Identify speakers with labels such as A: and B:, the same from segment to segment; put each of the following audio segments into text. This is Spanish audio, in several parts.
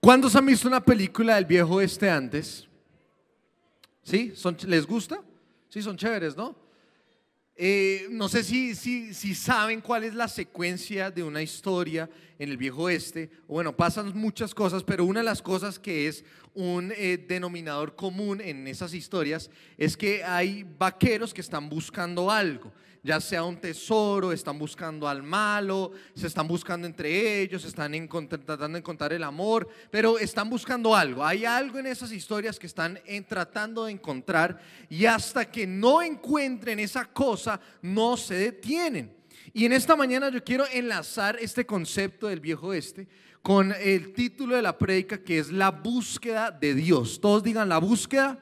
A: ¿Cuántos han visto una película del viejo este antes? ¿Sí? ¿Les gusta? Sí, son chéveres, ¿no? Eh, no sé si, si, saben cuál es la secuencia de una historia en el viejo oeste. Bueno, pasan muchas cosas, pero una de las cosas que es un eh, denominador común en esas historias es que hay vaqueros que están buscando algo ya sea un tesoro, están buscando al malo, se están buscando entre ellos, están tratando de encontrar el amor, pero están buscando algo. Hay algo en esas historias que están eh, tratando de encontrar y hasta que no encuentren esa cosa, no se detienen. Y en esta mañana yo quiero enlazar este concepto del viejo este con el título de la predica que es la búsqueda de Dios. Todos digan la búsqueda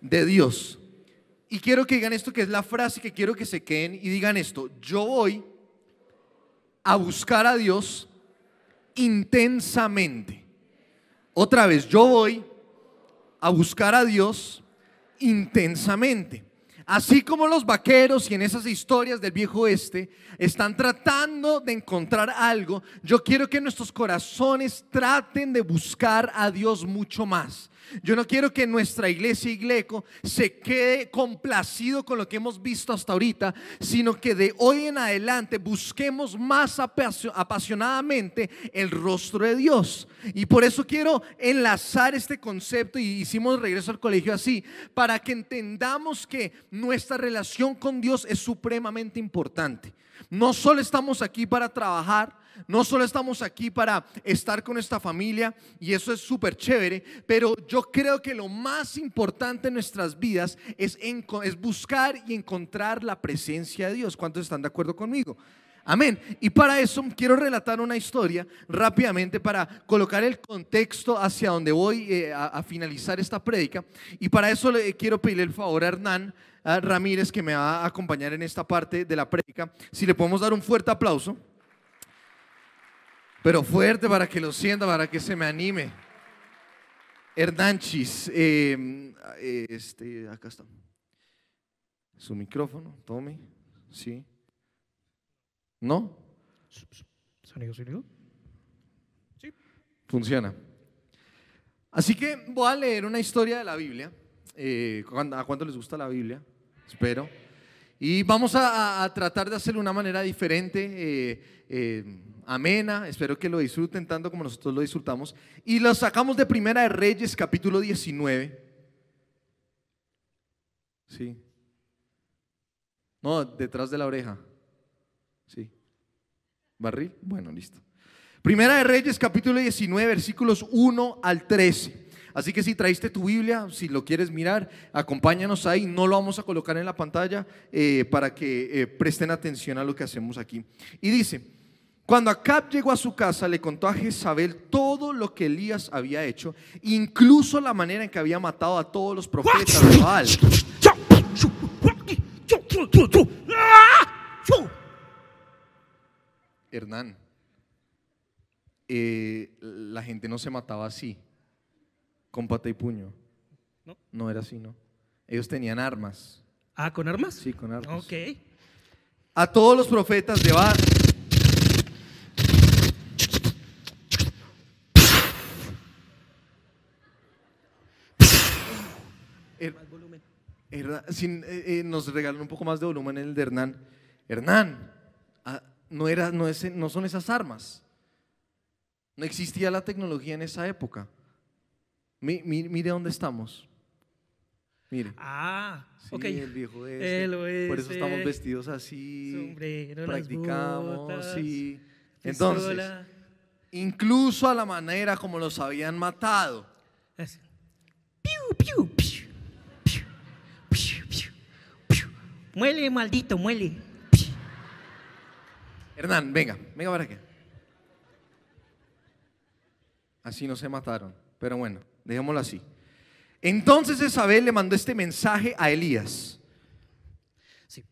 A: de Dios. Y quiero que digan esto, que es la frase que quiero que se queden y digan esto. Yo voy a buscar a Dios intensamente. Otra vez, yo voy a buscar a Dios intensamente. Así como los vaqueros y en esas historias del viejo oeste están tratando de encontrar algo, yo quiero que nuestros corazones traten de buscar a Dios mucho más. Yo no quiero que nuestra iglesia Igleco se quede complacido con lo que hemos visto hasta ahorita, sino que de hoy en adelante busquemos más apasionadamente el rostro de Dios. Y por eso quiero enlazar este concepto y hicimos regreso al colegio así, para que entendamos que nuestra relación con Dios es supremamente importante. No solo estamos aquí para trabajar, no solo estamos aquí para estar con esta familia, y eso es súper chévere, pero yo creo que lo más importante en nuestras vidas es, es buscar y encontrar la presencia de Dios. ¿Cuántos están de acuerdo conmigo? Amén. Y para eso quiero relatar una historia rápidamente para colocar el contexto hacia donde voy eh, a, finalizar esta prédica. Y para eso le quiero pedir el favor a Hernán Ramírez que me va a acompañar en esta parte de la prédica. Si le podemos dar un fuerte aplauso pero fuerte para que lo sienta, para que se me anime. Hernánchis, em, este, acá está. Su micrófono, Tommy, sí. ¿No? Sonigo, Sí. Funciona. Así que voy a leer una historia de la Biblia. Eh, ¿A cuánto les gusta la Biblia? Espero. Y vamos a, tratar de hacerlo de una manera diferente. Eh, em, amena, espero que lo disfruten tanto como nosotros lo disfrutamos. Y lo sacamos de Primera de Reyes, capítulo 19. Sí. No, detrás de la oreja. Sí. Barril. Bueno, listo. Primera de Reyes, capítulo 19, versículos 1 al 13. Así que si traíste tu Biblia, si lo quieres mirar, acompáñanos ahí. No lo vamos a colocar en la pantalla eh, para que eh, presten atención a lo que hacemos aquí. Y dice, cuando Acab llegó a su casa, le contó a Jezabel todo lo que Elías había hecho, incluso la manera en que había matado a todos los profetas de Baal. Hernán, eh, la gente no se mataba así, con pata y puño. No. No era así, ¿no? Ellos tenían armas. Ah, ¿con armas? Sí, con armas. Ok. A todos los profetas de Baal, Eh, eh, nos regaló un poco más de volumen el de Hernán. Hernán, ah, no, era, no, no son esas armas. No existía la tecnología en esa época. mire dónde estamos. Mire. Ah, sí, el viejo este. Por eso estamos vestidos así. Sombrero, practicamos, Entonces, incluso a la manera como los habían matado. Piu, piu. Muele, maldito, muele. Hernán, venga, venga para acá. Así no se mataron, pero bueno, dejémoslo así. Entonces Isabel le mandó este mensaje a Elías. Sí.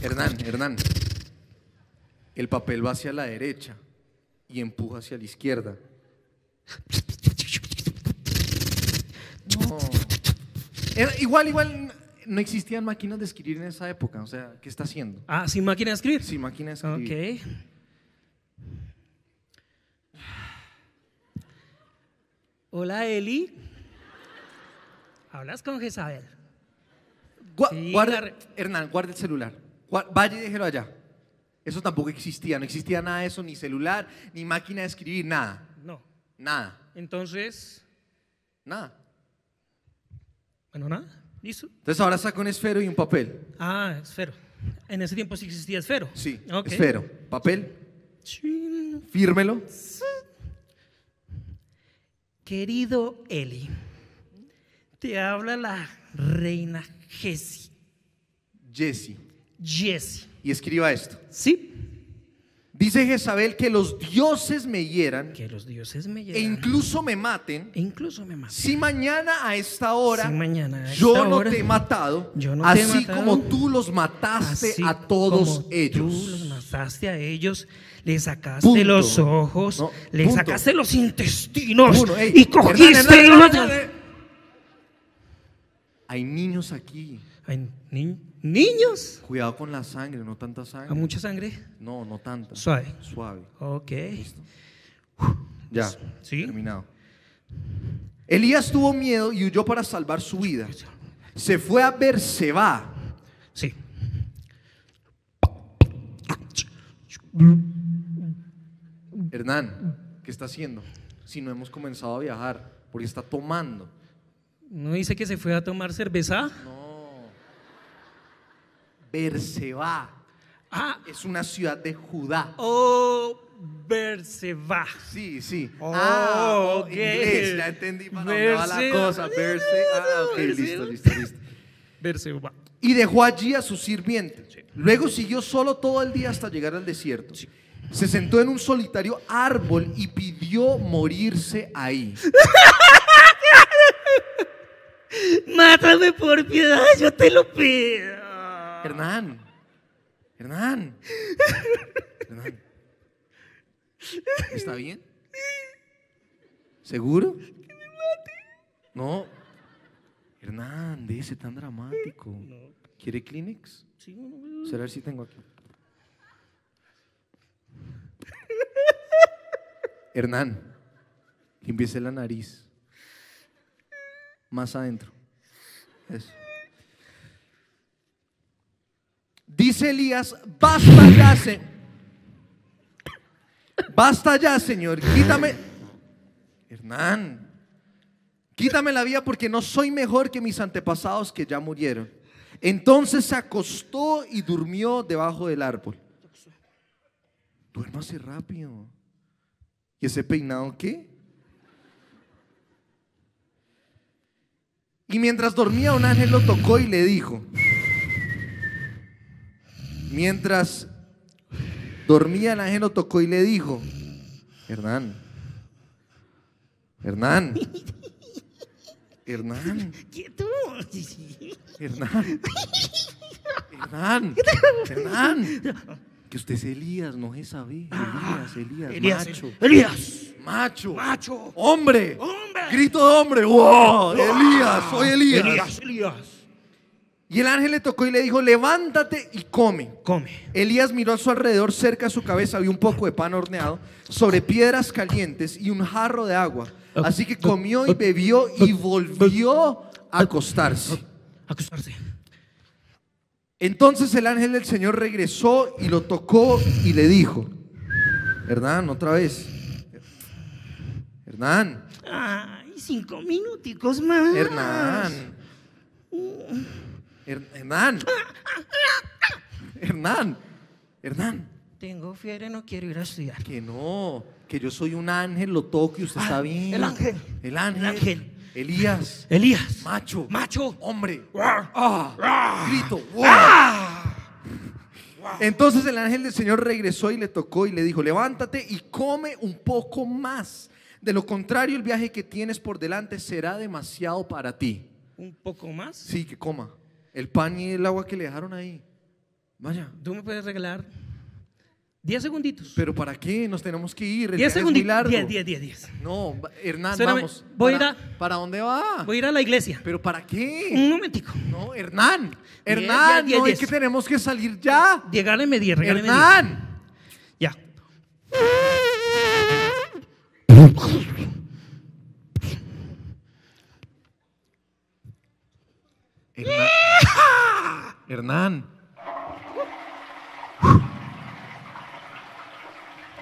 A: Hernán, Hernán, el papel va hacia la derecha y empuja hacia la izquierda. Eh, igual, igual, no existían máquinas de escribir en esa época. O sea, ¿qué está haciendo? Ah, sin máquina de escribir. Sin máquina de escribir. Ok. Hola Eli. Hablas con Jezabel. guarda, Hernán, guarda el celular. vaya y déjelo allá. Eso tampoco existía, no existía nada de eso, ni celular, ni máquina de escribir, nada. No. Nada. Entonces. Nada. Bueno, nada, listo. Entonces ahora saca un esfero y un papel. Ah, esfero. En ese tiempo sí existía esfero. Sí, esfero. Papel. Sí. Fírmelo. Querido Eli, te habla la reina Jessie. Jessie. Jessie. Y escriba esto. Sí. Dice Jezabel que los dioses me hieran. Que los dioses me e hieran. E incluso me maten. E incluso me maten. Si mañana a esta hora. mañana yo no te he matado. Yo no así como tú los mataste a todos ellos. Tú los mataste a ellos. Le sacaste los ojos. les sacaste los intestinos. y cogiste. Hay niños aquí. Hay niños. Niños. Cuidado con la sangre, no tanta sangre. ¿A mucha sangre? No, no tanta. Suave. Suave. Ok. Ya. Terminado. Elías tuvo miedo y huyó para salvar su vida. Se fue a va. Sí. Hernán, ¿qué está haciendo? Si no hemos comenzado a viajar, porque está tomando. ¿No dice que se fue a tomar cerveza? No. Berseba. Ah. Es una ciudad de Judá. Oh, Berseba. Sí, sí. Oh, ah, ok. ya entendí para la cosa. Berseba. Ah, listo, listo, Y dejó allí a su sirviente Luego siguió solo todo el día hasta llegar al desierto. Se sentó en un solitario árbol y pidió morirse ahí. Mátame por piedad, yo te lo pido. Hernán. Hernán. Hernán. ¿Está bien? ¿Seguro? Que me No. Hernán, ese tan dramático. ¿Quiere Kleenex? Sí, no, ¿Será si tengo aquí? Hernán, Empiece la nariz. Más adentro. Eso. Dice Elías, basta ya, se... basta ya, Señor, quítame, Hernán, quítame la vida porque no soy mejor que mis antepasados que ya murieron. Entonces se acostó y durmió debajo del árbol. Duérmase rápido. ¿Y ese peinado qué? Y mientras dormía, un ángel lo tocó y le dijo, Mientras dormía, el ángel lo tocó y le dijo, Hernán, Hernán, Hernán, Hernán, Hernán, Hernán, que usted es Elías, no es sabe. Elías, Elías, Elías, macho, Elías, macho, macho, hombre, hombre, grito de hombre, Elías, soy Elías, Elías. Y el ángel le tocó y le dijo, levántate y come. Come. Elías miró a su alrededor, cerca de su cabeza había un poco de pan horneado, sobre piedras calientes y un jarro de agua. Así que comió y bebió y volvió a acostarse. Acostarse. Entonces el ángel del Señor regresó y lo tocó y le dijo, Hernán, otra vez. Hernán. Ay, cinco minuticos más. Hernán. Uh. Hernán. Hernán. Hernán. Tengo fiebre, no quiero ir a estudiar. Que no, que yo soy un ángel, lo toco y usted ah, está bien. El ángel. El ángel. Elías. Elías. Macho. Macho. Hombre. Ah. grito. Ah. Entonces el ángel del Señor regresó y le tocó y le dijo, levántate y come un poco más. De lo contrario, el viaje que tienes por delante será demasiado para ti. ¿Un poco más? Sí, que coma el pan y el agua que le dejaron ahí. Vaya. Tú me puedes regalar 10 segunditos. ¿Pero para qué? Nos tenemos que ir. 10 segunditos. 10, 10, 10, 10. No, Hernán, vamos. Voy a ir a, ¿Para dónde va? Voy a ir a la iglesia. ¿Pero para qué? Un momentico. No, Hernán. Hernán, no, es que tenemos que salir ya. en 10, regáleme Hernán. Ya. Hernán.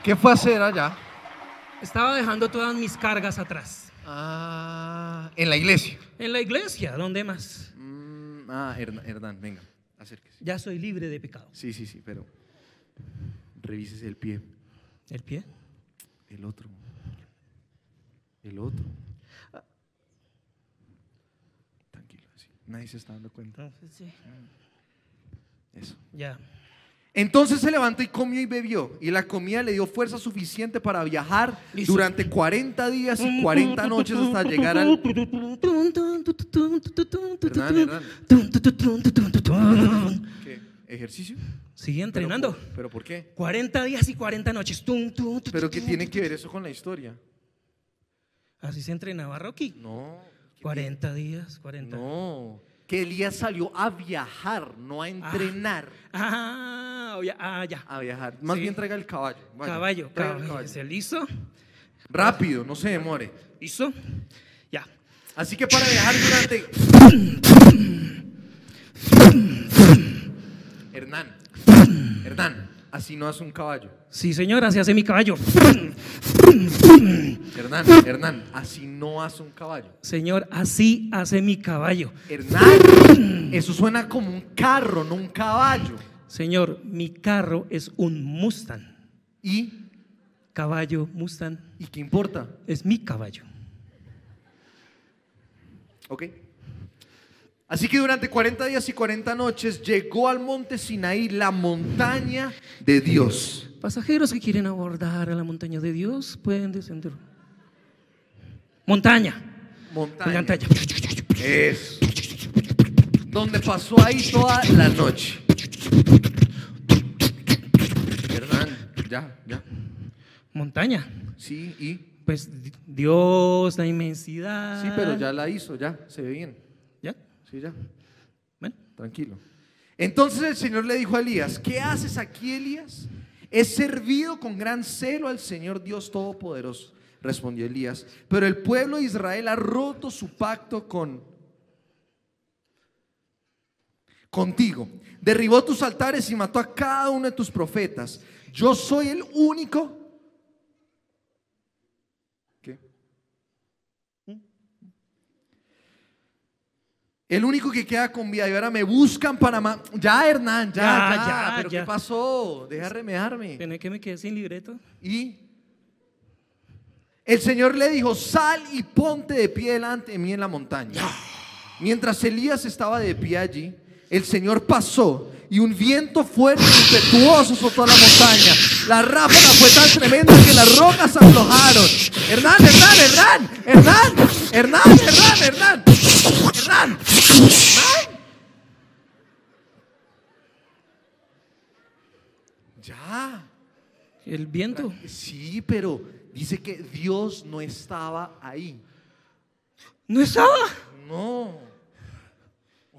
A: ¿Qué fue a hacer allá? Estaba dejando todas mis cargas atrás. Ah, en la iglesia. En la iglesia, ¿dónde más? Mm, ah, Hernán, venga, acérquese. Ya soy libre de pecado. Sí, sí, sí, pero revises el pie. ¿El pie? El otro. El otro. Ah. Tranquilo, Nadie se está dando cuenta. Sí. Ah. Eso. Ya. Entonces se levantó y comió y bebió. Y la comida le dio fuerza suficiente para viajar durante 40 días y 40 noches hasta llegar al. ¿Ejercicio? Sigue entrenando. ¿Pero, por qué? 40 días y 40 noches. ¿Pero qué tiene que ver eso con la historia? Así se entrenaba Rocky. No. 40 días, 40. No que Elías salió a viajar, no a ah. entrenar. Ah, ah, ya. A viajar. Más bien traiga el caballo. caballo, caballo. El ¿Se listo? Rápido, no se demore. ¿Listo? Ya. Así que para viajar durante. Hernán. Hernán. Así no hace un caballo. Sí, señor, así hace mi caballo. Hernán, Hernán, así no hace un caballo. Señor, así hace mi caballo. Hernán, eso suena como un carro, no un caballo. Señor, mi carro es un Mustang. ¿Y? Caballo, Mustang. ¿Y qué importa? Es mi caballo. Ok. Así que durante 40 días y 40 noches llegó al monte Sinaí, la montaña de Dios. Pasajeros que quieren abordar a la montaña de Dios pueden descender. Montaña. Montaña. Es donde pasó ahí toda la noche. Hernán, ya, ya. Montaña. Sí, y. Pues Dios, la inmensidad. Sí, pero ya la hizo, ya, se ve bien. ¿Sí ya? Tranquilo. Entonces el Señor le dijo a Elías, ¿qué haces aquí, Elías? He servido con gran celo al Señor Dios Todopoderoso, respondió Elías, pero el pueblo de Israel ha roto su pacto con contigo. Derribó tus altares y mató a cada uno de tus profetas. Yo soy el único El único que queda con vida y ahora me buscan para Ya, Hernán, ya, ya, ¿Pero qué pasó? Deja remearme. ¿Tiene que me quedé sin libreto? Y el Señor le dijo: Sal y ponte de pie delante de mí en la montaña. Mientras Elías estaba de pie allí, el Señor pasó y un viento fuerte y impetuoso soltó la montaña. La ráfaga fue tan tremenda que las rocas aflojaron. Hernán, Hernán, Hernán, Hernán, Hernán, Hernán, Hernán, Hernán. Ya. El viento. Sí, pero dice que Dios no estaba ahí. ¿No estaba? No.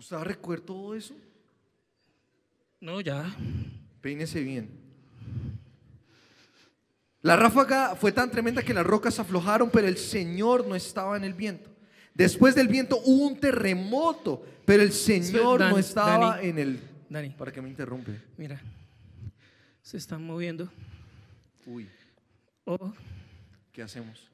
A: ¿Usted va a todo eso? No, ya. Peínese bien. La ráfaga fue tan tremenda que las rocas aflojaron, pero el Señor no estaba en el viento. Después del viento hubo un terremoto, pero el Señor no estaba en el... Dani. ¿Para que me interrumpe? Mira, se están moviendo. Uy. Oh. ¿Qué hacemos?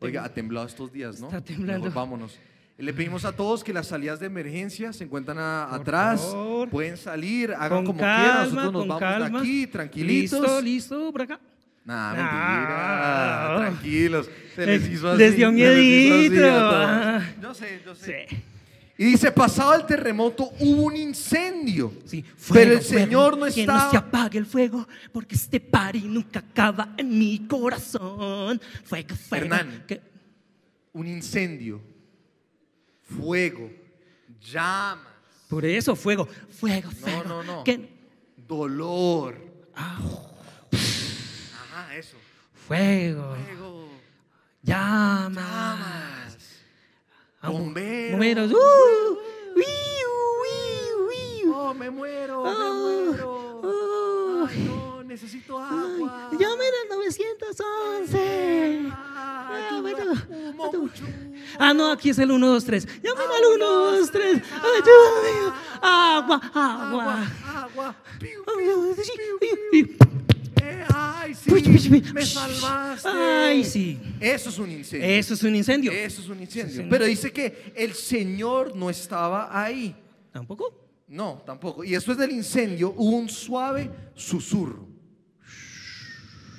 A: Oiga, ha temblado estos días, ¿no? Está temblando. vámonos. Le pedimos a todos que las salidas de emergencia se encuentran atrás, pueden salir, hagan como quieran, nosotros nos vamos calma. de aquí, tranquilitos. Listo, listo, por acá. nada oh. tranquilos. Se les, eh, hizo dio miedito. Ah. Yo sé, yo sé. Y dice, pasado el terremoto hubo un incendio. Sí, pero el Señor no estaba... Que no se apague el fuego, porque este pari nunca acaba en mi corazón. fue fuego. fue un incendio fuego, llamas. Por eso fuego, fuego, fuego. No, no, no. ¿Qué? Dolor. Ah. Ajá, eso. Fuego. fuego. Llamas. llamas. Bomberos. Bomberos. Uh, uh, uh, oh, me muero, oh, me ah. muero. Ah. Ay, no necesito agua. Ay, llame al 911. Ah, no, aquí es el 1, 2, 3. al 1, 2, 3. Agua, agua. Agua. Ay, sí, me salvaste. Ay, sí. Eso es un incendio. Eso es un incendio. Eso es un incendio. Pero dice que el Señor no estaba ahí. ¿Tampoco? No, tampoco. Y después del incendio hubo un suave susurro.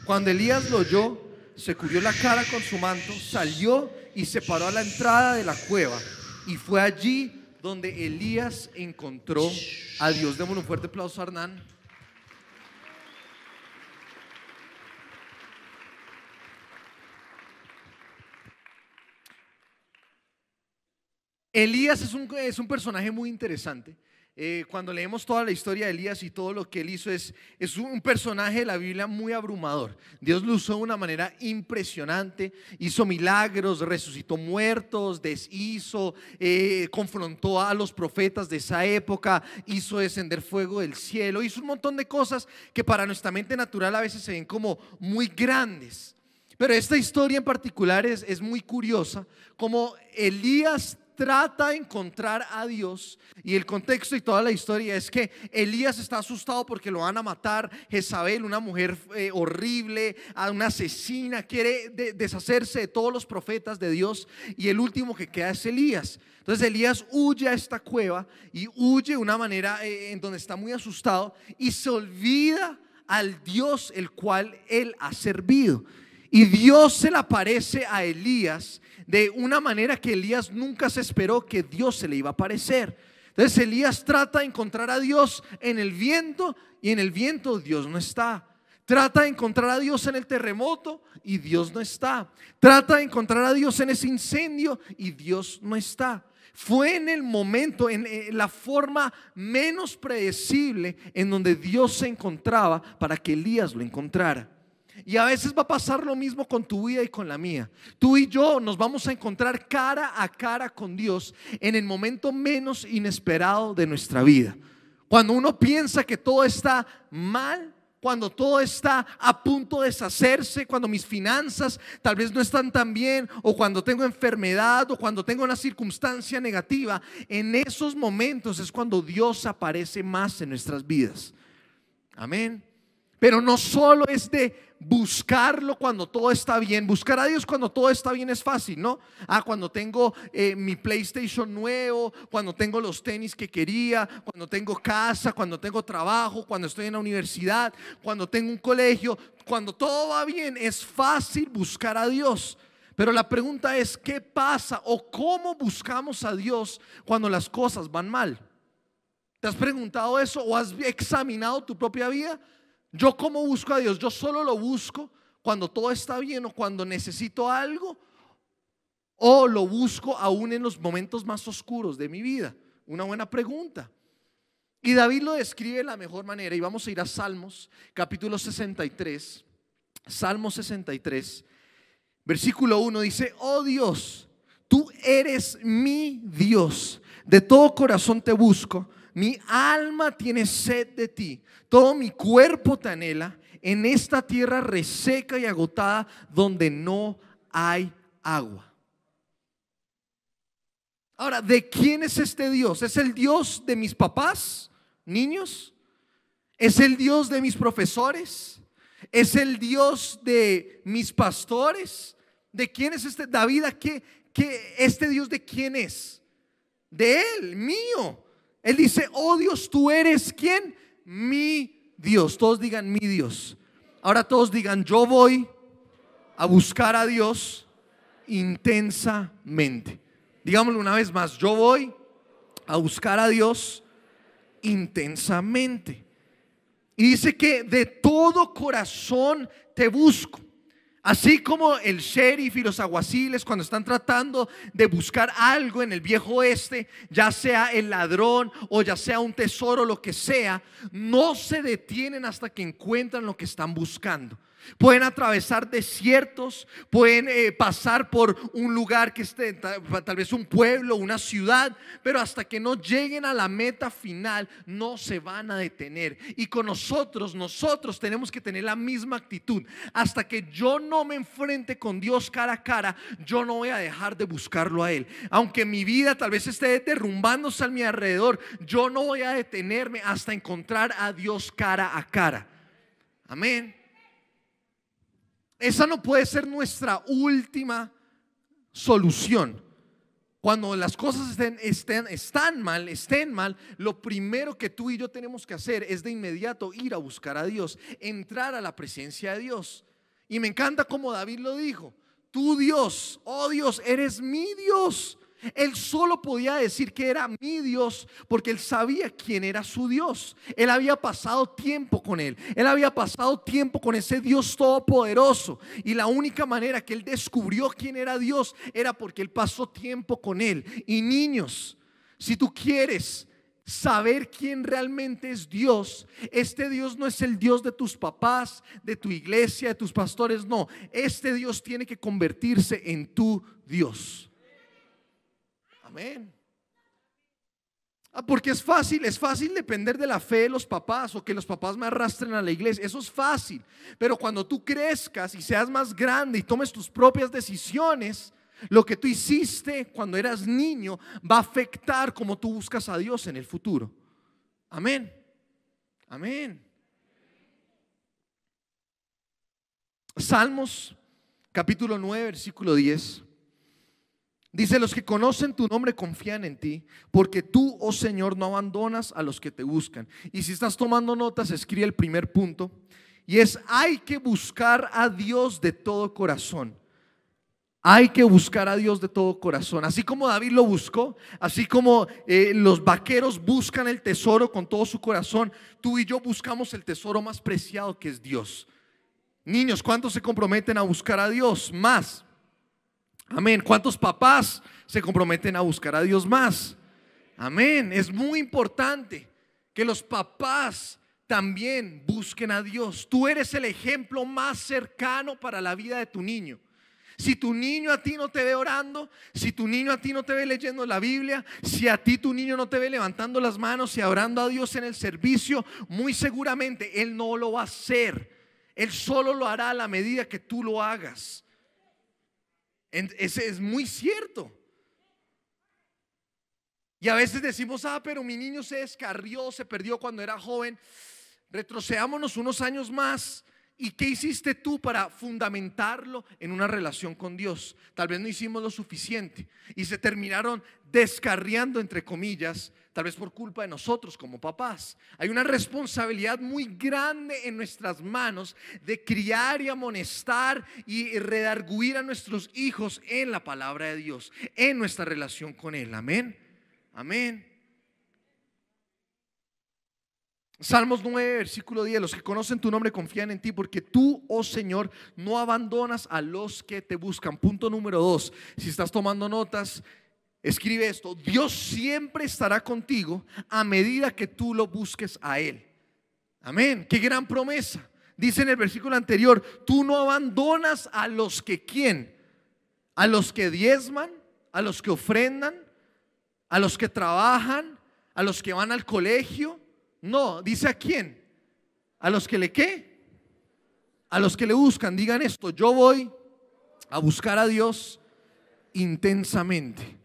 A: Cuando Elías lo oyó, se cubrió la cara con su manto, salió y se paró a la entrada de la cueva. Y fue allí donde Elías encontró a Dios. Démosle un fuerte aplauso a Hernán. Elías es un, es un personaje muy interesante eh, cuando leemos toda la historia de Elías y todo lo que él hizo, es, es un personaje de la Biblia muy abrumador. Dios lo usó de una manera impresionante, hizo milagros, resucitó muertos, deshizo, eh, confrontó a los profetas de esa época, hizo descender fuego del cielo, hizo un montón de cosas que para nuestra mente natural a veces se ven como muy grandes. Pero esta historia en particular es, es muy curiosa, como Elías trata de encontrar a Dios y el contexto y toda la historia es que Elías está asustado porque lo van a matar, Jezabel, una mujer eh, horrible, una asesina, quiere deshacerse de todos los profetas de Dios y el último que queda es Elías. Entonces Elías huye a esta cueva y huye de una manera eh, en donde está muy asustado y se olvida al Dios el cual él ha servido. Y Dios se le aparece a Elías de una manera que Elías nunca se esperó que Dios se le iba a aparecer. Entonces Elías trata de encontrar a Dios en el viento y en el viento Dios no está. Trata de encontrar a Dios en el terremoto y Dios no está. Trata de encontrar a Dios en ese incendio y Dios no está. Fue en el momento, en la forma menos predecible en donde Dios se encontraba para que Elías lo encontrara. Y a veces va a pasar lo mismo con tu vida y con la mía. Tú y yo nos vamos a encontrar cara a cara con Dios en el momento menos inesperado de nuestra vida. Cuando uno piensa que todo está mal, cuando todo está a punto de deshacerse, cuando mis finanzas tal vez no están tan bien, o cuando tengo enfermedad, o cuando tengo una circunstancia negativa, en esos momentos es cuando Dios aparece más en nuestras vidas. Amén. Pero no solo es de buscarlo cuando todo está bien. Buscar a Dios cuando todo está bien es fácil, ¿no? Ah, cuando tengo eh, mi PlayStation nuevo, cuando tengo los tenis que quería, cuando tengo casa, cuando tengo trabajo, cuando estoy en la universidad, cuando tengo un colegio, cuando todo va bien, es fácil buscar a Dios. Pero la pregunta es, ¿qué pasa o cómo buscamos a Dios cuando las cosas van mal? ¿Te has preguntado eso o has examinado tu propia vida? Yo cómo busco a Dios, yo solo lo busco cuando todo está bien o cuando necesito algo, o lo busco aún en los momentos más oscuros de mi vida. Una buena pregunta. Y David lo describe de la mejor manera y vamos a ir a Salmos, capítulo 63, Salmo 63, versículo 1 dice, oh Dios, tú eres mi Dios, de todo corazón te busco mi alma tiene sed de ti, todo mi cuerpo te anhela en esta tierra reseca y agotada donde no hay agua. Ahora, ¿de quién es este Dios? ¿Es el Dios de mis papás, niños? ¿Es el Dios de mis profesores? ¿Es el Dios de mis pastores? ¿De quién es este? David, ¿a qué, qué, ¿este Dios de quién es? De él, mío. Él dice, oh Dios, tú eres quién? Mi Dios. Todos digan mi Dios. Ahora todos digan, yo voy a buscar a Dios intensamente. Digámoslo una vez más, yo voy a buscar a Dios intensamente. Y dice que de todo corazón te busco. Así como el sheriff y los aguaciles cuando están tratando de buscar algo en el viejo oeste, ya sea el ladrón o ya sea un tesoro, lo que sea, no se detienen hasta que encuentran lo que están buscando. Pueden atravesar desiertos, pueden eh, pasar por un lugar que esté, tal, tal vez un pueblo, una ciudad, pero hasta que no lleguen a la meta final no se van a detener. Y con nosotros, nosotros tenemos que tener la misma actitud. Hasta que yo no me enfrente con Dios cara a cara, yo no voy a dejar de buscarlo a Él. Aunque mi vida tal vez esté derrumbándose a mi alrededor, yo no voy a detenerme hasta encontrar a Dios cara a cara. Amén. Esa no puede ser nuestra última solución. Cuando las cosas estén, están mal, estén mal, lo primero que tú y yo tenemos que hacer es de inmediato ir a buscar a Dios, entrar a la presencia de Dios. Y me encanta como David lo dijo, tú Dios, oh Dios, eres mi Dios. Él solo podía decir que era mi Dios porque él sabía quién era su Dios. Él había pasado tiempo con él. Él había pasado tiempo con ese Dios todopoderoso. Y la única manera que él descubrió quién era Dios era porque él pasó tiempo con él. Y niños, si tú quieres saber quién realmente es Dios. Este Dios no es el Dios de tus papás, de tu iglesia, de tus pastores, no. Este Dios tiene que convertirse en tu Dios. Amén. Ah, porque es fácil, es fácil depender de la fe de los papás o que los papás me arrastren a la iglesia. Eso es fácil. Pero cuando tú crezcas y seas más grande y tomes tus propias decisiones, lo que tú hiciste cuando eras niño va a afectar cómo tú buscas a Dios en el futuro. Amén. Amén. Salmos capítulo 9, versículo 10. Dice, los que conocen tu nombre confían en ti, porque tú, oh Señor, no abandonas a los que te buscan. Y si estás tomando notas, escribe el primer punto. Y es, hay que buscar a Dios de todo corazón. Hay que buscar a Dios de todo corazón. Así como David lo buscó, así como eh, los vaqueros buscan el tesoro con todo su corazón, tú y yo buscamos el tesoro más preciado que es Dios. Niños, ¿cuántos se comprometen a buscar a Dios más? Amén. ¿Cuántos papás se comprometen a buscar a Dios más? Amén. Es muy importante que los papás también busquen a Dios. Tú eres el ejemplo más cercano para la vida de tu niño. Si tu niño a ti no te ve orando, si tu niño a ti no te ve leyendo la Biblia, si a ti tu niño no te ve levantando las manos y orando a Dios en el servicio, muy seguramente Él no lo va a hacer. Él solo lo hará a la medida que tú lo hagas. Ese es muy cierto. Y a veces decimos, ah, pero mi niño se descarrió, se perdió cuando era joven. Retrocedámonos unos años más. ¿Y qué hiciste tú para fundamentarlo en una relación con Dios? Tal vez no hicimos lo suficiente y se terminaron descarriando, entre comillas, tal vez por culpa de nosotros como papás. Hay una responsabilidad muy grande en nuestras manos de criar y amonestar y redarguir a nuestros hijos en la palabra de Dios, en nuestra relación con Él. Amén. Amén. Salmos 9, versículo 10. Los que conocen tu nombre confían en ti porque tú, oh Señor, no abandonas a los que te buscan. Punto número 2. Si estás tomando notas, Escribe esto, Dios siempre estará contigo a medida que tú lo busques a Él. Amén, qué gran promesa. Dice en el versículo anterior, tú no abandonas a los que quién, a los que diezman, a los que ofrendan, a los que trabajan, a los que van al colegio. No, dice a quién, a los que le qué, a los que le buscan. Digan esto, yo voy a buscar a Dios intensamente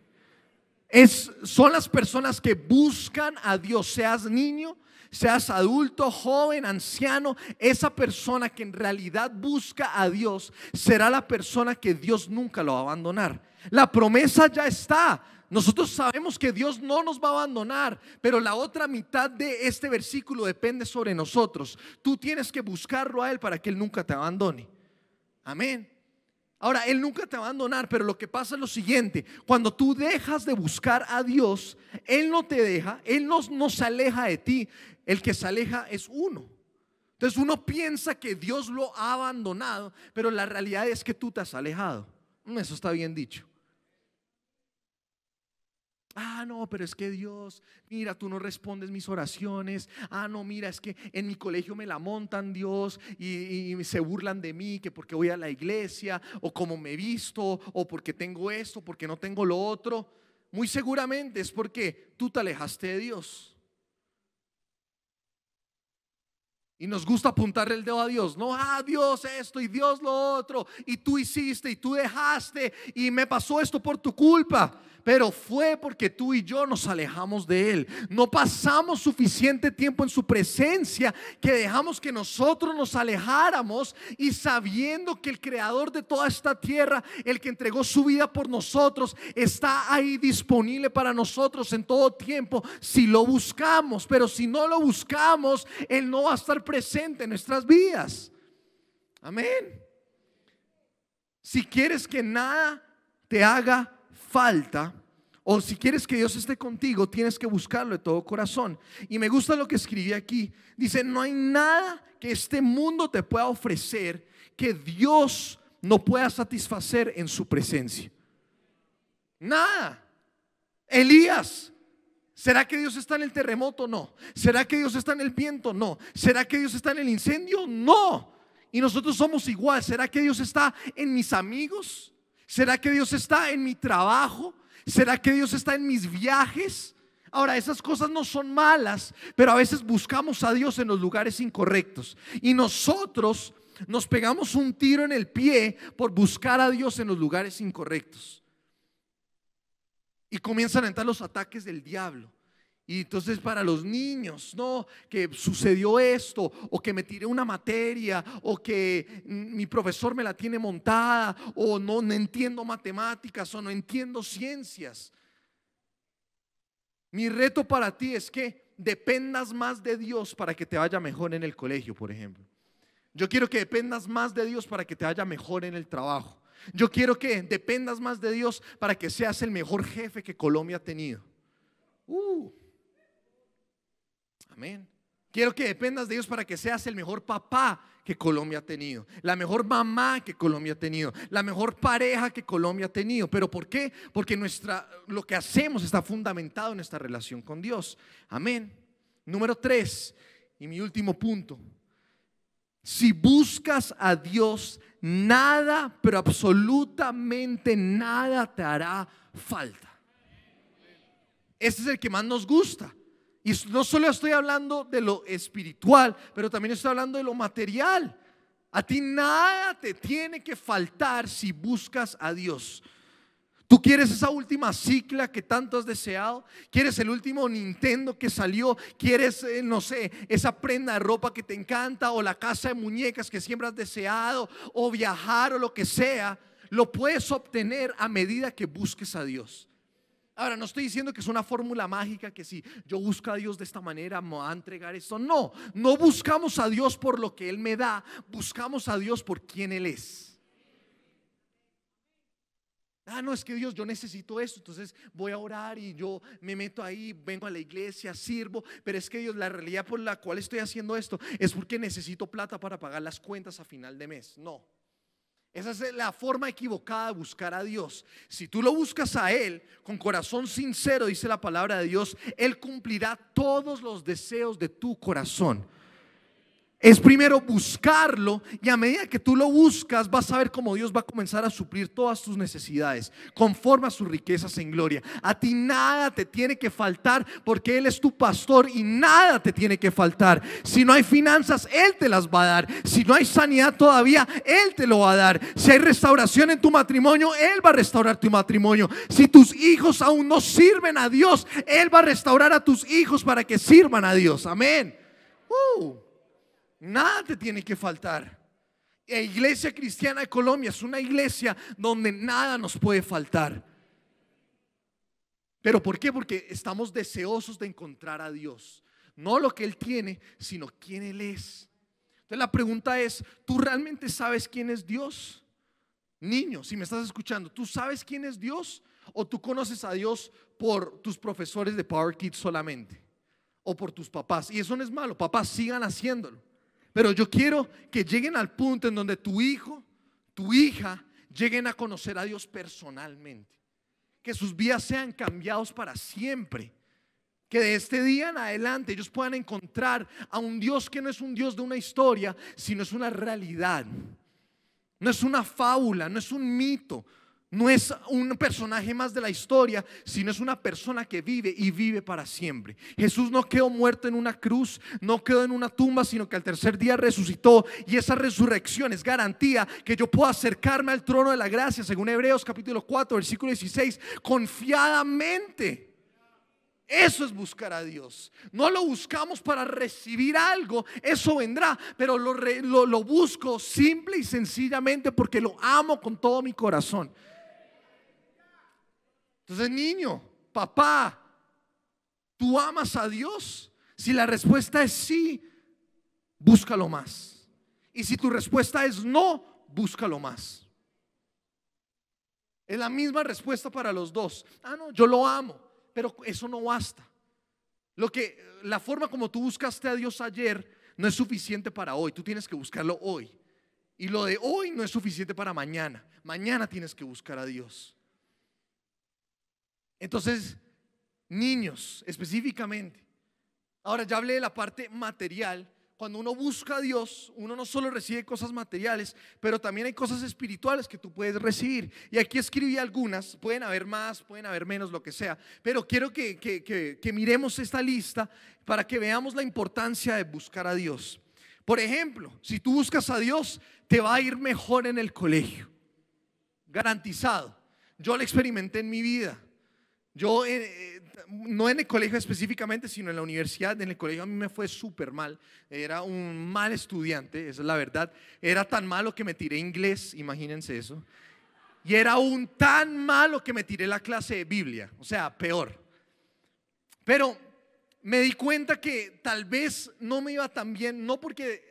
A: son las personas que buscan a Dios, seas niño, seas adulto, joven, anciano, esa persona que en realidad busca a Dios será la persona que Dios nunca lo va a abandonar. La promesa ya está. Nosotros sabemos que Dios no nos va a abandonar, pero la otra mitad de este versículo depende sobre nosotros. Tú tienes que buscarlo a Él para que Él nunca te abandone. Amén. Ahora, Él nunca te va a abandonar, pero lo que pasa es lo siguiente, cuando tú dejas de buscar a Dios, Él no te deja, Él no, se aleja de ti, el que se aleja es uno. Entonces uno piensa que Dios lo ha abandonado, pero la realidad es que tú te has alejado. Mm, eso está bien dicho. Ah, no, pero es que Dios, mira, tú no respondes mis oraciones. Ah, no, mira, es que en mi colegio me la montan Dios y, se burlan de mí, que porque voy a la iglesia, o como me he visto, o porque tengo esto, porque no tengo lo otro. Muy seguramente es porque tú te alejaste de Dios. Y nos gusta apuntarle el dedo a Dios. No, ah, Dios esto y Dios lo otro. Y tú hiciste y tú dejaste y me pasó esto por tu culpa pero fue porque tú y yo nos alejamos de Él. No pasamos suficiente tiempo en su presencia que dejamos que nosotros nos alejáramos y sabiendo que el creador de toda esta tierra, el que entregó su vida por nosotros, está ahí disponible para nosotros en todo tiempo si lo buscamos, pero si no lo buscamos, Él no va a estar presente en nuestras vidas. Amén. Si quieres que nada te haga falta, o si quieres que Dios esté contigo, tienes que buscarlo de todo corazón. Y me gusta lo que escribí aquí. Dice, no hay nada que este mundo te pueda ofrecer que Dios no pueda satisfacer en su presencia. Nada. Elías, ¿Será que Dios está en el terremoto? No. ¿Será que Dios está en el viento? No. ¿Será que Dios está en el incendio? No. Y nosotros somos igual. ¿Será que Dios está en mis amigos? ¿Será que Dios está en mi trabajo? ¿Será que Dios está en mis viajes? Ahora, esas cosas no son malas, pero a veces buscamos a Dios en los lugares incorrectos. Y nosotros nos pegamos un tiro en el pie por buscar a Dios en los lugares incorrectos. Y comienzan a entrar los ataques del diablo. Y entonces para los niños, no, que sucedió esto, o que me tiré una materia, o que mm, mi profesor me la tiene montada, o no, entiendo matemáticas, o no entiendo ciencias. Mi reto para ti es que dependas más de Dios para que te vaya mejor en el colegio, por ejemplo. Yo quiero que dependas más de Dios para que te vaya mejor en el trabajo. Yo quiero que dependas más de Dios para que seas el mejor jefe que Colombia ha tenido. Uh. Amén. Quiero que dependas de Dios para que seas el mejor papá que Colombia ha tenido, la mejor mamá que Colombia ha tenido, la mejor pareja que Colombia ha tenido. ¿Pero por qué? Porque nuestra, lo que hacemos está fundamentado en nuestra relación con Dios. Amén. Número tres, y mi último punto. Si buscas a Dios, nada, pero absolutamente nada te hará falta. Ese es el que más nos gusta. Y no solo estoy hablando de lo espiritual, pero también estoy hablando de lo material. A ti nada te tiene que faltar si buscas a Dios. ¿Tú quieres esa última cicla que tanto has deseado? ¿Quieres el último Nintendo que salió? ¿Quieres, eh, no sé, esa prenda de ropa que te encanta o la casa de muñecas que siempre has deseado o viajar o lo que sea? Lo puedes obtener a medida que busques a Dios. Ahora, no estoy diciendo que es una fórmula mágica que si yo busco a Dios de esta manera me va a entregar esto. No, no buscamos a Dios por lo que Él me da, buscamos a Dios por quien Él es. Ah, no, es que Dios, yo necesito esto, entonces voy a orar y yo me meto ahí, vengo a la iglesia, sirvo, pero es que Dios, la realidad por la cual estoy haciendo esto es porque necesito plata para pagar las cuentas a final de mes. No. Esa es la forma equivocada de buscar a Dios. Si tú lo buscas a Él con corazón sincero, dice la palabra de Dios, Él cumplirá todos los deseos de tu corazón es primero buscarlo y a medida que tú lo buscas vas a ver cómo Dios va a comenzar a suplir todas tus necesidades conforme a sus riquezas en gloria. A ti nada te tiene que faltar porque Él es tu pastor y nada te tiene que faltar. Si no hay finanzas, Él te las va a dar. Si no hay sanidad todavía, Él te lo va a dar. Si hay restauración en tu matrimonio, Él va a restaurar tu matrimonio. Si tus hijos aún no sirven a Dios, Él va a restaurar a tus hijos para que sirvan a Dios. Amén. Uh. Nada te tiene que faltar. La iglesia cristiana de Colombia es una iglesia donde nada nos puede faltar. ¿Pero por qué? Porque estamos deseosos de encontrar a Dios. No lo que Él tiene, sino quién Él es. Entonces la pregunta es, ¿tú realmente sabes quién es Dios? Niño, si me estás escuchando, ¿tú sabes quién es Dios? ¿O tú conoces a Dios por tus profesores de Power Kids solamente? ¿O por tus papás? Y eso no es malo, papás sigan haciéndolo. Pero yo quiero que lleguen al punto en donde tu hijo, tu hija, lleguen a conocer a Dios personalmente. Que sus vidas sean cambiados para siempre. Que de este día en adelante ellos puedan encontrar a un Dios que no es un Dios de una historia, sino es una realidad. No es una fábula, no es un mito, no es un personaje más de la historia, sino es una persona que vive y vive para siempre. Jesús no quedó muerto en una cruz, no quedó en una tumba, sino que al tercer día resucitó. Y esa resurrección es garantía que yo puedo acercarme al trono de la gracia, según Hebreos capítulo 4, versículo 16, confiadamente. Eso es buscar a Dios. No lo buscamos para recibir algo, eso vendrá, pero lo, lo, busco simple y sencillamente porque lo amo con todo mi corazón. Entonces, niño, papá, ¿tú amas a Dios? Si la respuesta es sí, búscalo más. Y si tu respuesta es no, búscalo más. Es la misma respuesta para los dos. Ah, no, yo lo amo, pero eso no basta. Lo que la forma como tú buscaste a Dios ayer no es suficiente para hoy. Tú tienes que buscarlo hoy. Y lo de hoy no es suficiente para mañana. Mañana tienes que buscar a Dios. Entonces, niños específicamente. Ahora ya hablé de la parte material. Cuando uno busca a Dios, uno no solo recibe cosas materiales, pero también hay cosas espirituales que tú puedes recibir. Y aquí escribí algunas, pueden haber más, pueden haber menos, lo que sea. Pero quiero que, que miremos esta lista para que veamos la importancia de buscar a Dios. Por ejemplo, si tú buscas a Dios, te va a ir mejor en el colegio. Garantizado. Yo lo experimenté en mi vida. Yo, eh, eh, no en el colegio específicamente, sino en la universidad, en el colegio a mí me fue súper mal. Era un mal estudiante, esa es la verdad. Era tan malo que me tiré inglés, imagínense eso. Y era un tan malo que me tiré la clase de Biblia, o sea, peor. Pero me di cuenta que tal vez no me iba tan bien, no porque,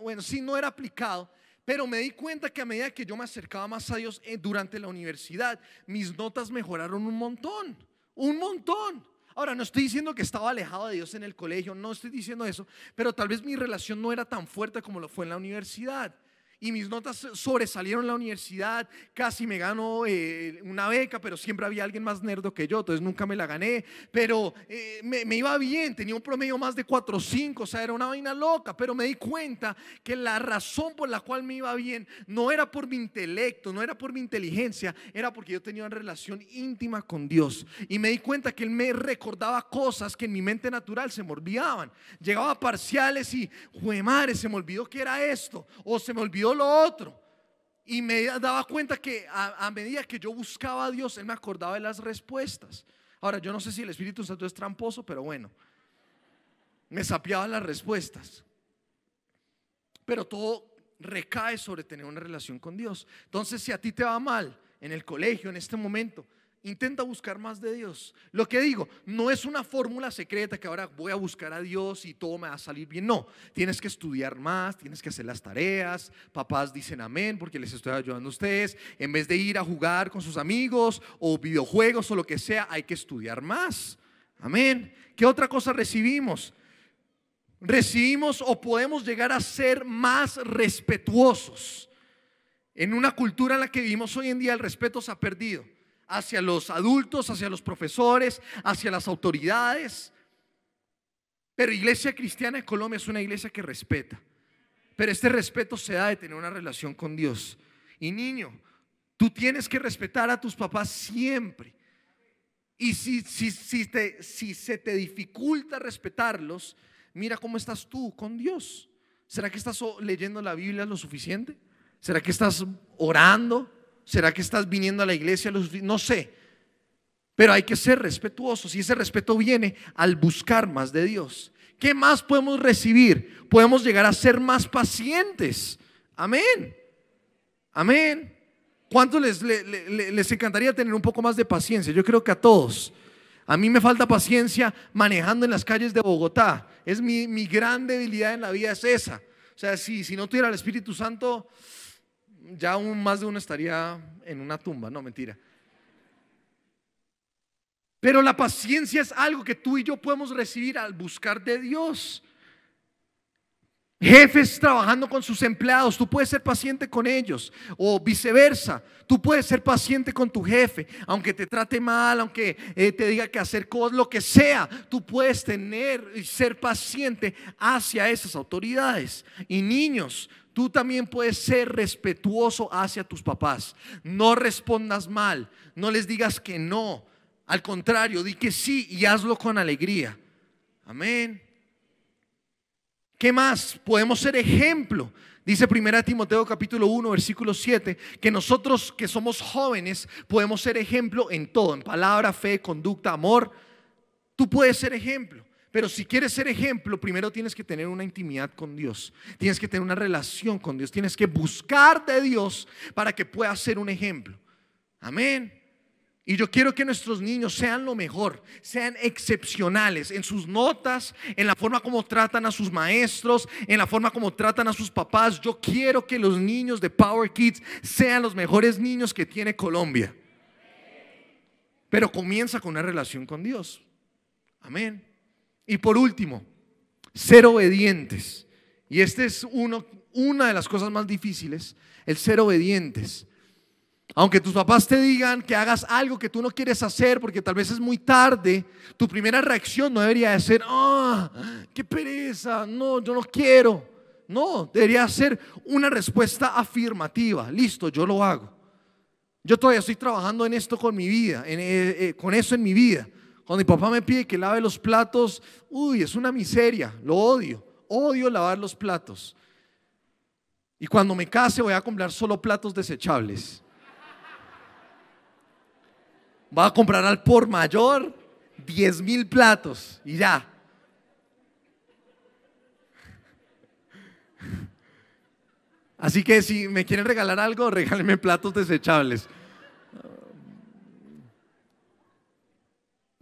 A: bueno, sí no era aplicado, pero me di cuenta que a medida que yo me acercaba más a Dios eh, durante la universidad, mis notas mejoraron un montón, un montón. Ahora, no estoy diciendo que estaba alejado de Dios en el colegio, no estoy diciendo eso, pero tal vez mi relación no era tan fuerte como lo fue en la universidad y mis notas sobresalieron en la universidad, casi me ganó eh, una beca, pero siempre había alguien más nerdo que yo, entonces nunca me la gané, pero eh, me, iba bien, tenía un promedio más de 4 o 5, o sea, era una vaina loca, pero me di cuenta que la razón por la cual me iba bien no era por mi intelecto, no era por mi inteligencia, era porque yo tenía una relación íntima con Dios y me di cuenta que Él me recordaba cosas que en mi mente natural se me olvidaban, llegaba a parciales y, se me olvidó que era esto, o se me olvidó lo otro. Y me daba cuenta que a, a, medida que yo buscaba a Dios, Él me acordaba de las respuestas. Ahora, yo no sé si el Espíritu Santo es tramposo, pero bueno, me sapeaba las respuestas. Pero todo recae sobre tener una relación con Dios. Entonces, si a ti te va mal en el colegio, en este momento, Intenta buscar más de Dios. Lo que digo, no es una fórmula secreta que ahora voy a buscar a Dios y todo me va a salir bien. No, tienes que estudiar más, tienes que hacer las tareas. Papás dicen amén porque les estoy ayudando a ustedes. En vez de ir a jugar con sus amigos o videojuegos o lo que sea, hay que estudiar más. Amén. ¿Qué otra cosa recibimos? Recibimos o podemos llegar a ser más respetuosos. En una cultura en la que vivimos hoy en día el respeto se ha perdido hacia los adultos, hacia los profesores, hacia las autoridades. Pero iglesia cristiana de Colombia es una iglesia que respeta. Pero este respeto se da de tener una relación con Dios. Y niño, tú tienes que respetar a tus papás siempre. Y si, si, si, te, si se te dificulta respetarlos, mira cómo estás tú con Dios. ¿Será que estás leyendo la Biblia lo suficiente? ¿Será que estás orando? ¿Será que estás viniendo a la iglesia? No sé. Pero hay que ser respetuosos y ese respeto viene al buscar más de Dios. ¿Qué más podemos recibir? Podemos llegar a ser más pacientes. Amén. Amén. ¿Cuántos les, les, les, encantaría tener un poco más de paciencia? Yo creo que a todos. A mí me falta paciencia manejando en las calles de Bogotá. Es mi, gran debilidad en la vida, es esa. O sea, si, si no tuviera el Espíritu Santo, ya un, más de uno estaría en una tumba, no mentira. Pero la paciencia es algo que tú y yo podemos recibir al buscar de Dios. Jefes trabajando con sus empleados, tú puedes ser paciente con ellos o viceversa, tú puedes ser paciente con tu jefe, aunque te trate mal, aunque eh, te diga que hacer lo que sea, tú puedes tener y ser paciente hacia esas autoridades. Y niños, tú también puedes ser respetuoso hacia tus papás, no respondas mal, no les digas que no, al contrario, di que sí y hazlo con alegría. Amén. ¿Qué más? Podemos ser ejemplo. Dice Primera Timoteo capítulo 1, versículo 7, que nosotros que somos jóvenes podemos ser ejemplo en todo, en palabra, fe, conducta, amor. Tú puedes ser ejemplo. Pero si quieres ser ejemplo, primero tienes que tener una intimidad con Dios, tienes que tener una relación con Dios, tienes que buscarte de Dios para que puedas ser un ejemplo. Amén. Y yo quiero que nuestros niños sean lo mejor, sean excepcionales en sus notas, en la forma como tratan a sus maestros, en la forma como tratan a sus papás. Yo quiero que los niños de Power Kids sean los mejores niños que tiene Colombia. Pero comienza con una relación con Dios. Amén. Y por último, ser obedientes. Y este es una de las cosas más difíciles, el ser obedientes aunque tus papás te digan que hagas algo que tú no quieres hacer porque tal vez es muy tarde, tu primera reacción no debería de ser, ah, qué pereza, no, yo no quiero. No, debería ser una respuesta afirmativa. Listo, yo lo hago. Yo todavía estoy trabajando en esto con mi vida, eh, eh, con eso en mi vida. Cuando mi papá me pide que lave los platos, uy, es una miseria, lo odio. Odio lavar los platos. Y cuando me case voy a comprar solo platos desechables. Voy a comprar al por mayor 10 mil platos y ya. Así que si me quieren regalar algo, regálenme platos desechables.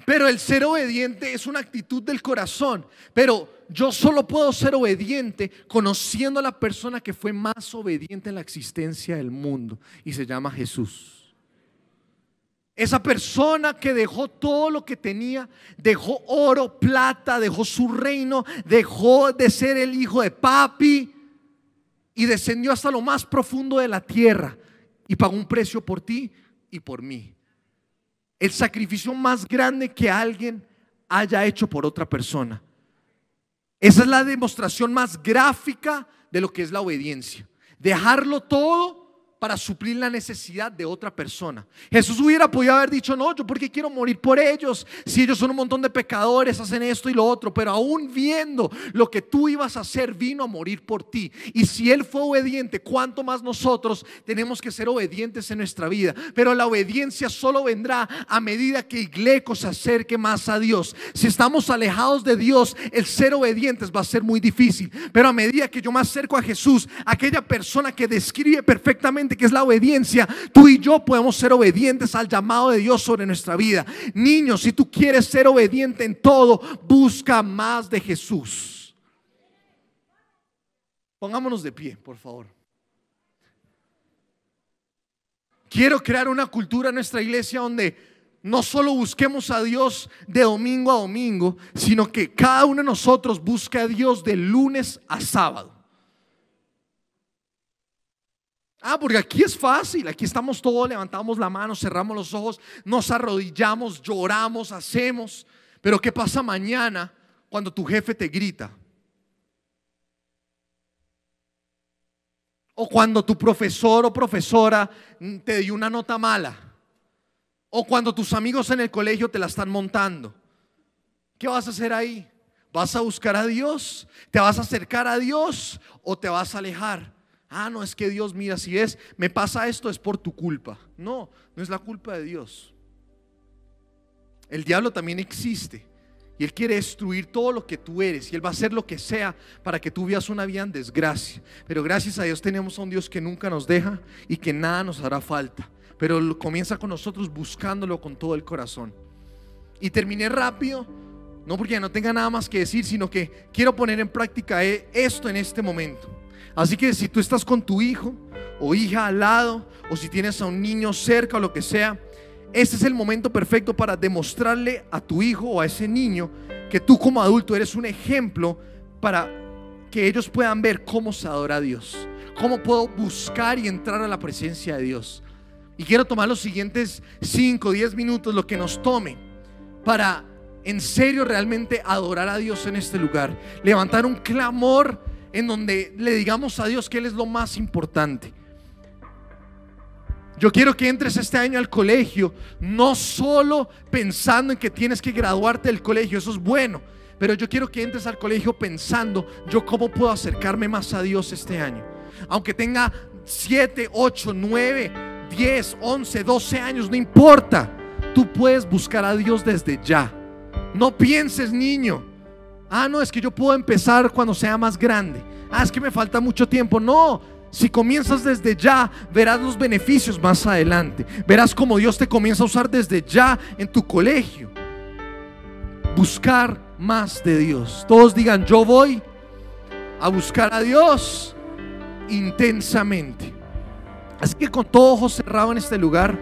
A: Pero el ser obediente es una actitud del corazón. Pero yo solo puedo ser obediente conociendo a la persona que fue más obediente en la existencia del mundo y se llama Jesús. Esa persona que dejó todo lo que tenía, dejó oro, plata, dejó su reino, dejó de ser el hijo de papi y descendió hasta lo más profundo de la tierra y pagó un precio por ti y por mí. El sacrificio más grande que alguien haya hecho por otra persona. Esa es la demostración más gráfica de lo que es la obediencia. Dejarlo todo para suplir la necesidad de otra persona. Jesús hubiera podido haber dicho, no, yo porque quiero morir por ellos, si ellos son un montón de pecadores, hacen esto y lo otro, pero aún viendo lo que tú ibas a hacer, vino a morir por ti. Y si Él fue obediente, ¿cuánto más nosotros tenemos que ser obedientes en nuestra vida? Pero la obediencia solo vendrá a medida que Igleco se acerque más a Dios. Si estamos alejados de Dios, el ser obedientes va a ser muy difícil. Pero a medida que yo me acerco a Jesús, aquella persona que describe perfectamente que es la obediencia, tú y yo podemos ser obedientes al llamado de Dios sobre nuestra vida. Niños, si tú quieres ser obediente en todo, busca más de Jesús. Pongámonos de pie, por favor. Quiero crear una cultura en nuestra iglesia donde no solo busquemos a Dios de domingo a domingo, sino que cada uno de nosotros busque a Dios de lunes a sábado. Ah, porque aquí es fácil, aquí estamos todos, levantamos la mano, cerramos los ojos, nos arrodillamos, lloramos, hacemos. Pero ¿qué pasa mañana cuando tu jefe te grita? O cuando tu profesor o profesora te dio una nota mala. O cuando tus amigos en el colegio te la están montando. ¿Qué vas a hacer ahí? ¿Vas a buscar a Dios? ¿Te vas a acercar a Dios o te vas a alejar? ah, no, es que Dios, mira, si es, me pasa esto, es por tu culpa. No, no es la culpa de Dios. El diablo también existe. Y Él quiere destruir todo lo que tú eres. Y Él va a hacer lo que sea para que tú veas una vida en desgracia. Pero gracias a Dios tenemos a un Dios que nunca nos deja y que nada nos hará falta. Pero comienza con nosotros buscándolo con todo el corazón. Y terminé rápido, no porque no tenga nada más que decir, sino que quiero poner en práctica e- esto en este momento. Así que si tú estás con tu hijo o hija al lado, o si tienes a un niño cerca o lo que sea, este es el momento perfecto para demostrarle a tu hijo o a ese niño que tú como adulto eres un ejemplo para que ellos puedan ver cómo se adora a Dios, cómo puedo buscar y entrar a la presencia de Dios. Y quiero tomar los siguientes 5, 10 minutos, lo que nos tome, para en serio realmente adorar a Dios en este lugar, levantar un clamor en donde le digamos a Dios que Él es lo más importante. Yo quiero que entres este año al colegio, no solo pensando en que tienes que graduarte del colegio, eso es bueno, pero yo quiero que entres al colegio pensando yo cómo puedo acercarme más a Dios este año. Aunque tenga 7, 8, 9, 10, 11, 12 años, no importa, tú puedes buscar a Dios desde ya. No pienses, niño, Ah, no, es que yo puedo empezar cuando sea más grande. Ah, es que me falta mucho tiempo. No, si comienzas desde ya, verás los beneficios más adelante. Verás cómo Dios te comienza a usar desde ya en tu colegio. Buscar más de Dios. Todos digan, yo voy a buscar a Dios intensamente. Así que con todo ojos cerrado en este lugar,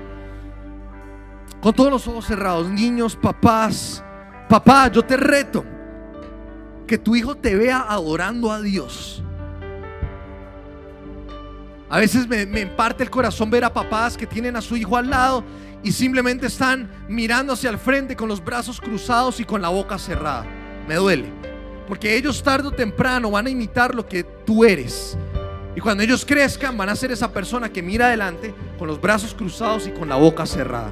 A: con todos los ojos cerrados, niños, papás, papá, yo te reto que tu hijo te vea adorando a Dios. A veces me, me el corazón ver a papás que tienen a su hijo al lado y simplemente están mirando hacia el frente con los brazos cruzados y con la boca cerrada. Me duele. Porque ellos tarde o temprano van a imitar lo que tú eres. Y cuando ellos crezcan van a ser esa persona que mira adelante con los brazos cruzados y con la boca cerrada.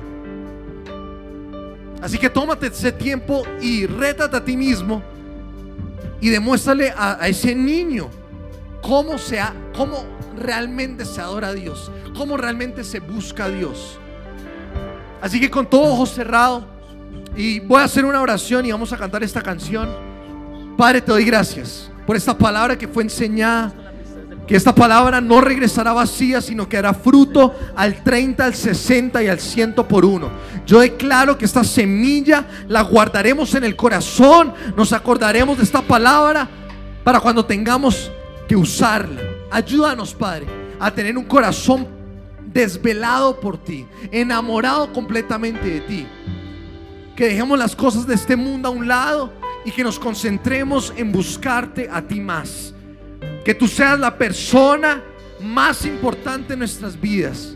A: Así que tómate ese tiempo y rétate a ti mismo y demuéstrale a, ese niño cómo, se ha, cómo realmente se adora a Dios, cómo realmente se busca a Dios. Así que con todo ojos cerrados, y voy a hacer una oración y vamos a cantar esta canción. Padre, te doy gracias por esta palabra que fue enseñada que esta palabra no regresará vacía, sino que hará fruto al 30, al 60 y al 100 por uno. Yo declaro que esta semilla la guardaremos en el corazón, nos acordaremos de esta palabra para cuando tengamos que usarla. Ayúdanos, Padre, a tener un corazón desvelado por ti, enamorado completamente de ti. Que dejemos las cosas de este mundo a un lado y que nos concentremos en buscarte a ti más que tú seas la persona más importante en nuestras vidas.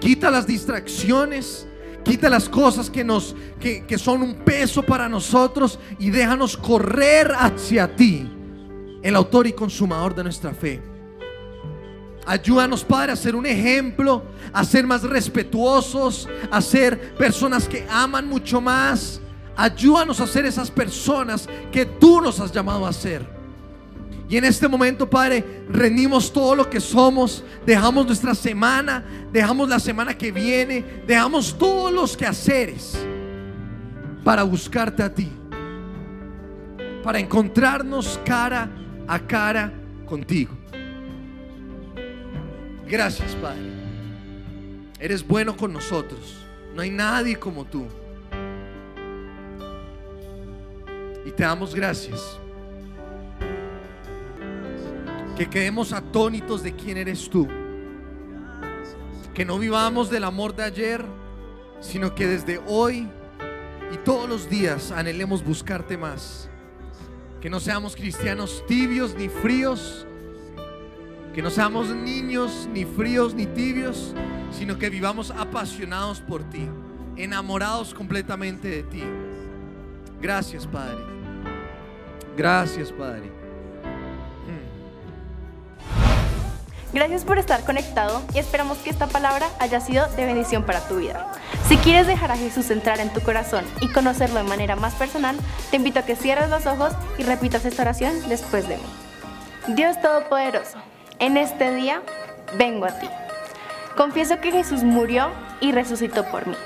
A: Quita las distracciones, quita las cosas que, nos, que, que son un peso para nosotros y déjanos correr hacia ti, el autor y consumador de nuestra fe. Ayúdanos, Padre, a ser un ejemplo, a ser más respetuosos, a ser personas que aman mucho más. Ayúdanos a ser esas personas que tú nos has llamado a ser. Y en este momento, Padre, rendimos todo lo que somos, dejamos nuestra semana, dejamos la semana que viene, dejamos todos los quehaceres para buscarte a ti, para encontrarnos cara a cara contigo. Gracias, Padre. Eres bueno con nosotros. No hay nadie como tú. Y te damos gracias que quedemos atónitos de quién eres tú. Que no vivamos del amor de ayer, sino que desde hoy y todos los días anhelemos buscarte más. Que no seamos cristianos tibios ni fríos, que no seamos niños ni fríos ni tibios, sino que vivamos apasionados por ti, enamorados completamente de ti. Gracias, Padre. Gracias, Padre. Gracias por estar conectado y esperamos que esta palabra haya sido de bendición para tu vida. Si quieres dejar a Jesús entrar en tu corazón y conocerlo de manera más personal, te invito a que cierres los ojos y repitas esta oración después de mí. Dios Todopoderoso, en este día vengo a ti. Confieso que Jesús murió y resucitó por mí.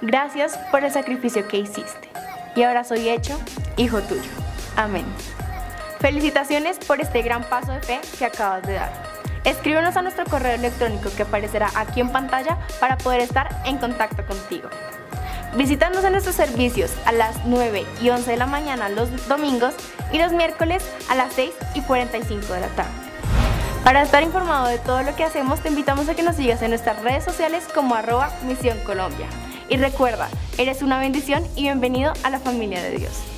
A: Gracias por el sacrificio que hiciste. Y ahora soy hecho hijo tuyo. Amén. Felicitaciones por este gran paso de fe que acabas de dar. Escríbenos a nuestro correo electrónico que aparecerá aquí en pantalla para poder estar en contacto contigo. Visítanos en nuestros servicios a las 9 y 11 de la mañana los domingos y los miércoles a las 6 y 45 de la tarde. Para estar informado de todo lo que hacemos, te invitamos a que nos sigas en nuestras redes sociales como arroba Misión Colombia. Y recuerda, eres una bendición y bienvenido a la familia de Dios.